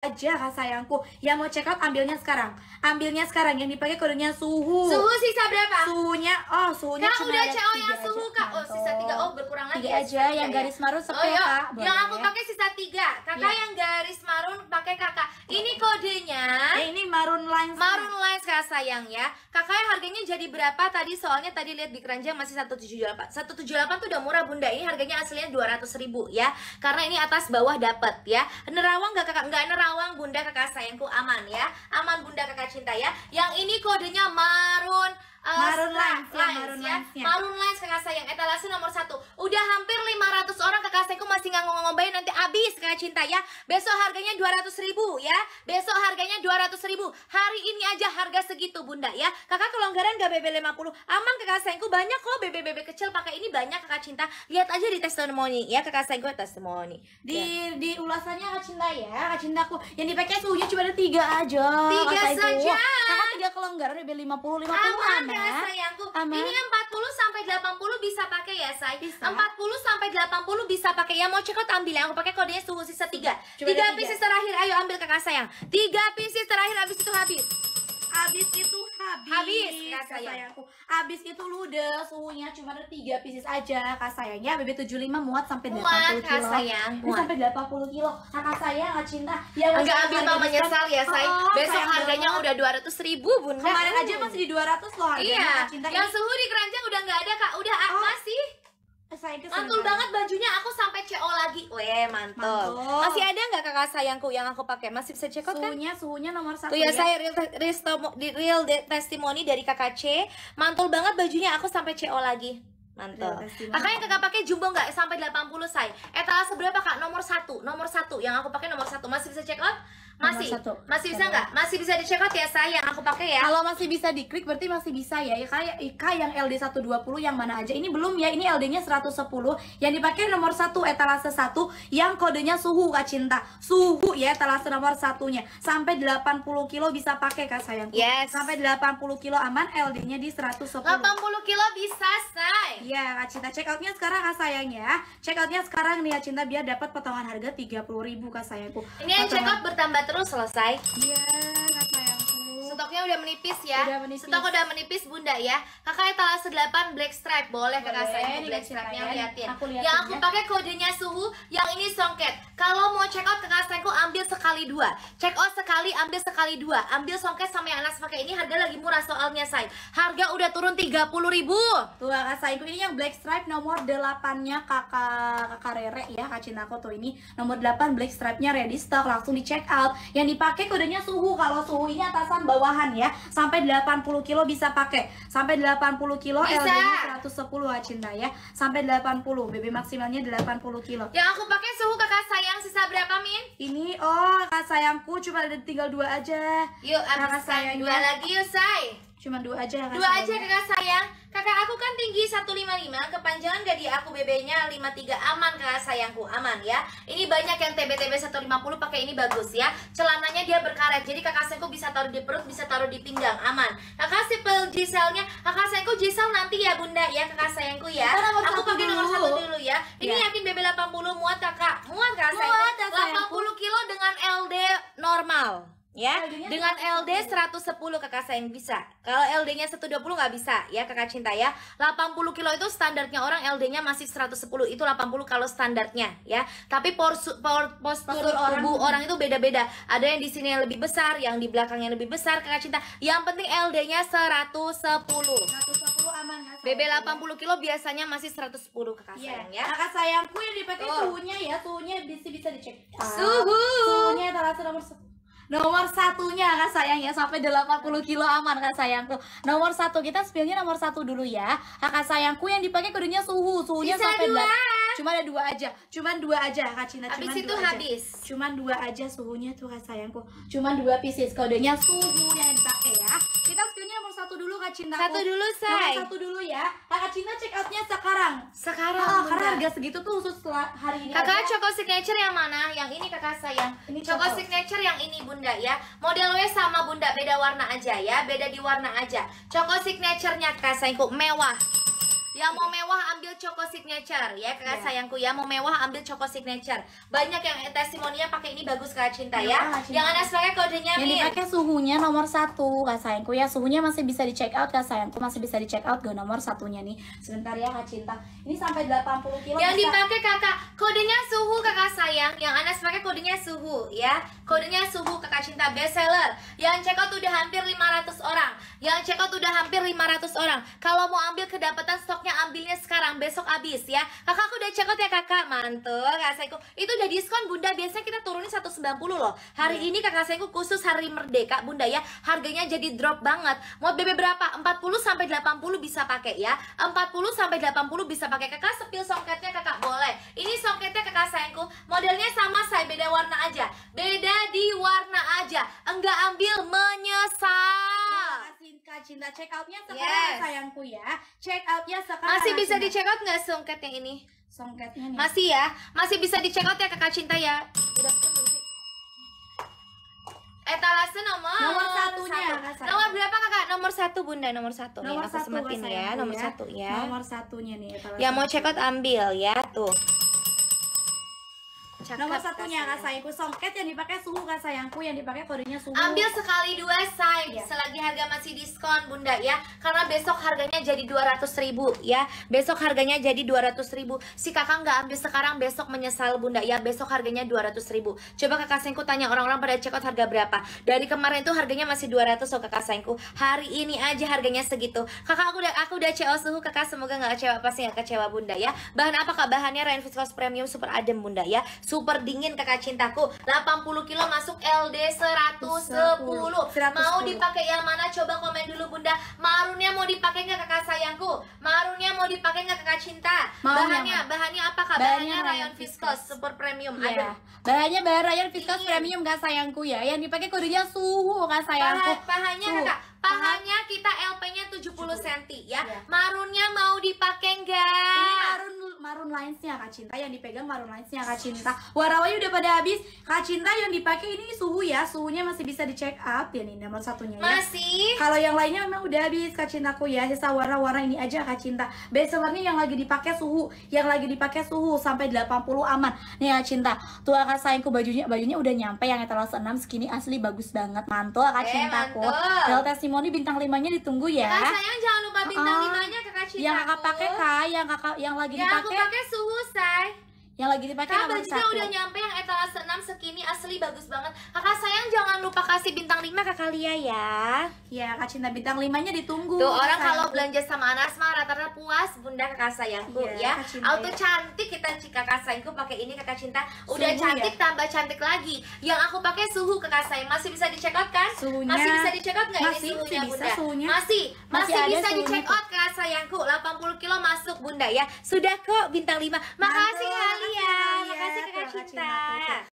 aja kak sayangku Yang ya, mau check out ambilnya sekarang Ambilnya sekarang yang dipakai kodenya suhu Suhu sisa berapa? Suhunya, oh suhunya kak, cuma udah ada CO yang suhu kak Oh sisa tiga, oh berkurang lagi Tiga ya, aja yang ya. garis marun sepuluh oh, iya. kak Boleh. Yang aku pakai sisa tiga, Kakak ya. yang garis marun pakai kakak Ini kodenya eh, Ini marun lines Marun lines kak sayang ya Kakak harganya jadi berapa tadi? Soalnya tadi lihat di keranjang masih satu satu tujuh delapan, 178 delapan tuh udah murah bunda Ini harganya aslinya dua ratus ribu ya Karena ini atas bawah dapat ya Nerawang gak kakak? Nggak nerawang Nawang Bunda Kakak sayangku aman ya. Aman Bunda Kakak cinta ya. Yang ini kodenya marun Eh, Marun Lines, ya, Marun Lines, ya. Marun Lines kakak sayang, etalase nomor satu. Udah hampir 500 orang kakak sayangku masih nggak ngomong-ngomongin nanti abis kakak cinta ya. Besok harganya 200 ribu ya. Besok harganya 200 ribu. Hari ini aja harga segitu bunda ya. Kakak kelonggaran gak BB 50. Aman kakak sayangku banyak kok BB-BB kecil pakai ini banyak kakak cinta. Lihat aja di testimoni ya kakak sayangku testimoni. Di ya. di ulasannya kakak cinta ya, kakak cintaku. Yang dipakai suhunya cuma ada tiga aja. Tiga saja. Kakak kelonggaran lebih 50 50 Aman ya, ya sayangku. Aman. Ini 40 sampai 80 bisa pakai ya, say. Bisa. 40 sampai 80 bisa pakai. Yang mau cekot ambil yang aku pakai kodenya suhu sisa 3. Coba 3 pieces terakhir ayo ambil kakak sayang. 3 pieces terakhir habis itu habis. Habis itu habis, habis kata sayangku. Habis itu ludes, suhunya cuma ada tiga pieces aja kak sayangnya. BB 75 muat sampai muat, 80 kilo. Muat sayang, muat. Sampai 80 kilo. Kakak sayang nggak cinta. ya enggak ambil mama menyesal ya, say. Oh, oh Besok harganya udah 200 ribu, Bunda. Kemarin aja masih di 200 loh harganya. Iya. Cinta yang ini. suhu di keranjang udah nggak ada, Kak. Udah ah, oh. masih mantul banget bajunya aku sampai CO lagi weh mantul, masih ada nggak kakak sayangku yang aku pakai masih bisa check out kan? suhunya, kan suhunya nomor satu tuh ya, ya. saya real, real, real testimoni dari kakak C mantul banget bajunya aku sampai CO lagi mantul kakak yang kakak pakai jumbo nggak sampai 80 eh etalase berapa kak nomor satu nomor satu yang aku pakai nomor satu masih bisa check out masih satu. masih bisa nggak masih bisa di check out ya sayang aku pakai ya kalau masih bisa diklik berarti masih bisa ya kayak ika yang LD 120 yang mana aja ini belum ya ini LD nya 110 yang dipakai nomor satu etalase satu yang kodenya suhu kak cinta suhu ya etalase nomor satunya sampai 80 kilo bisa pakai kak sayang yes sampai 80 kilo aman LD nya di 110 80 kilo bisa say ya kak cinta check outnya sekarang kak sayang ya check outnya sekarang nih kak cinta biar dapat potongan harga 30 ribu kak sayangku ini yang check out bertambah terus selesai. Iya stoknya udah menipis ya. Udah menipis. Stok udah menipis Bunda ya. Kakak etalase 8 black stripe boleh, boleh Kakak saya black stripe-nya liatin. Aku liatin. Yang aku ya. pakai kodenya suhu, yang ini songket. Kalau mau check out Kakak aku ambil sekali dua. Check out sekali ambil sekali dua. Ambil songket sama yang Anas pakai ini harga lagi murah soalnya saya. Harga udah turun 30.000. Tuh Kakak saya ini yang black stripe nomor 8-nya Kakak Kakak Rere ya, Kak aku tuh ini nomor 8 black stripe-nya ready stock langsung di check out. Yang dipakai kodenya suhu. Kalau suhu ini atasan bawah bawahan ya. Sampai 80 kilo bisa pakai. Sampai 80 kilo LD-nya 110 ah, Cinta ya. Sampai 80, BB maksimalnya 80 kilo. Yang aku pakai suhu kakak sayang sisa berapa, Min? Ini oh, kakak sayangku cuma ada tinggal dua aja. Yuk, kakak sayang dua lagi yuk, Say. Cuma dua aja kakak ya, Dua aja kakak sayang Kakak aku kan tinggi 155 Kepanjangan gak di aku BB-nya 53 Aman kakak sayangku Aman ya Ini banyak yang TB-TB 150 pakai ini bagus ya Celananya dia berkaret Jadi kakak sayangku bisa taruh di perut Bisa taruh di pinggang Aman Kakak sipil jiselnya Kakak sayangku jisel nanti ya bunda Ya kakak sayangku ya Aku pakai nomor satu dulu ya Ini ya. yakin BB 80 muat kakak Muat kakak muat, sayangku 80 kilo dengan LD normal ya dengan LD 110 kakak sayang bisa kalau LD-nya 120 nggak bisa ya kakak cinta ya 80 kilo itu standarnya orang LD-nya masih 110 itu 80 kalau standarnya ya tapi porsu, por, postur, postur orang tubuh orang itu beda-beda ada yang di sini yang lebih besar yang di belakang yang lebih besar kakak cinta yang penting LD-nya 110 110 aman BB 80 kilo biasanya masih 110 kakak yeah. sayang ya kakak sayangku yang dipakai oh. suhunya ya suhunya bisa bisa dicek ah. suhu suhunya terasa nomor nomor satunya kak sayang ya sampai 80 kilo aman kak sayangku nomor satu kita spillnya nomor satu dulu ya kak sayangku yang dipakai kodenya suhu suhunya Bisa sampai dua. cuma ada dua aja cuma dua aja kak Cina cuma habis itu aja. habis cuma dua aja suhunya tuh kak sayangku cuma dua pieces kodenya suhu yang dipakai ya kita spillnya nomor satu dulu kak Cina satu dulu say nomor satu dulu ya kak Cina check outnya sekarang sekarang oh, karena harga segitu tuh khusus hari ini kakak aja. choco signature yang mana yang ini kakak sayang ini choco, choco signature yang ini bunda ya modelnya sama bunda beda warna aja ya beda di warna aja choco signaturenya kakak sayangku mewah yang mau mewah ambil Choco Signature ya kakak yeah. sayangku ya. Mau mewah ambil Choco Signature. Banyak yang testimoninya pakai ini bagus kak Cinta iya, ya. Yang Anas sebagai kodenya Yang dipakai suhunya nomor satu kak sayangku ya. Suhunya masih bisa di check out kak sayangku. Masih bisa di check out gue nomor satunya nih. Sebentar ya kak Cinta. Ini sampai 80 kilo. Yang bisa... dipakai kakak kodenya suhu kakak sayang. Yang Anas sebagai kodenya suhu ya. Kodenya suhu kakak Cinta best seller. Yang check out udah hampir 500 orang. Yang check out udah hampir 500 orang. Kalau mau ambil kedapatan stoknya Pokoknya ambilnya sekarang, besok habis ya. Kakak aku udah check ya kakak, mantul kakak Itu udah diskon bunda, biasanya kita turunin 190 loh. Hari yeah. ini kakak saya khusus hari merdeka bunda ya, harganya jadi drop banget. Mau BB berapa? 40 sampai 80 bisa pakai ya. 40 sampai 80 bisa pakai kakak sepil songketnya kakak boleh. Ini songketnya kakak Seko, modelnya sama saya beda warna aja. Beda di warna aja. Enggak ambil menyesal cinta check outnya sekarang yes. sayangku ya check outnya sekarang masih bisa di check out nggak songket yang ini songketnya nih. masih ya masih bisa di check out ya kakak cinta ya udah etalase nomor nomor satunya satu. nomor berapa kakak nomor satu bunda nomor satu nomor nih satu aku sematin ya nomor ya. satu ya nomor satunya nih ya mau check out ambil ya tuh Cakep, Nomor satunya kak sayangku songket yang dipakai suhu kak sayangku yang dipakai kodenya suhu. Ambil sekali dua say ya. selagi harga masih diskon bunda ya karena besok harganya jadi dua ribu ya besok harganya jadi dua ribu si kakak nggak ambil sekarang besok menyesal bunda ya besok harganya dua ribu. Coba kakak sayangku tanya orang-orang pada cekot harga berapa dari kemarin itu harganya masih 200 ratus oh, kakak sayangku hari ini aja harganya segitu kakak aku udah aku udah CO suhu kakak semoga nggak kecewa pasti nggak kecewa bunda ya bahan apa kak bahannya Rain Viscose Premium super adem bunda ya super dingin kakak cintaku 80 kilo masuk LD 110, 110. mau dipakai yang mana coba komen dulu bunda marunnya mau dipakai nggak kakak sayangku marunnya mau dipakai nggak kakak cinta mau bahannya yang bahannya apa kak bahannya, bahannya rayon viscose super premium yeah. ada bahannya bahan rayon viscose premium nggak sayangku ya yang dipakai kodenya suhu nggak sayangku bah bahannya suhu. kakak pahanya kita LP-nya 70 cm ya. ya. Marunnya mau dipakai enggak? Ini marun Marun Lines-nya Kak Cinta yang dipegang Marun Lines-nya Kak Cinta. Warawanya udah pada habis. Kak Cinta yang dipakai ini suhu ya. Suhunya masih bisa dicek up ya nih nomor satunya ya. Masih. Kalau yang lainnya memang udah habis Kak Cintaku ya. Sisa warna-warna ini aja Kak Cinta. Bestsellernya yang lagi dipakai suhu, yang lagi dipakai suhu sampai 80 aman. Nih Kak Cinta. Tuh Kak sayangku bajunya bajunya udah nyampe yang etalase 6 Sekini asli bagus banget. Mantul Kak eh, Cintaku. Kalau testimoni bintang 5-nya ditunggu ya. Kak sayang jangan lupa bintang 5-nya Kak Cinta. Yang Kakak pakai Kak, yang Kakak yang lagi dipakai pakai suhu say yang lagi dipakai apa? Kita udah ya? nyampe yang etalase asli bagus banget kakak sayang jangan lupa kasih bintang 5 kakak Lia ya ya kak cinta bintang 5 nya ditunggu tuh orang kalau belanja sama Anasma rata-rata puas bunda kakak sayangku iya, ya, ya. auto iya. cantik kita cik kakak sayangku pakai ini kakak cinta udah suhu, ya? cantik ya? tambah cantik lagi yang aku pakai suhu kakak sayang masih bisa di check out kan suhunya, masih bisa di check out nggak ini suhunya bunda suhunya. masih masih, masih bisa di check out kakak sayangku 80 kilo masuk bunda ya sudah kok bintang 5 makasih kalian ya, makasih kakak cinta.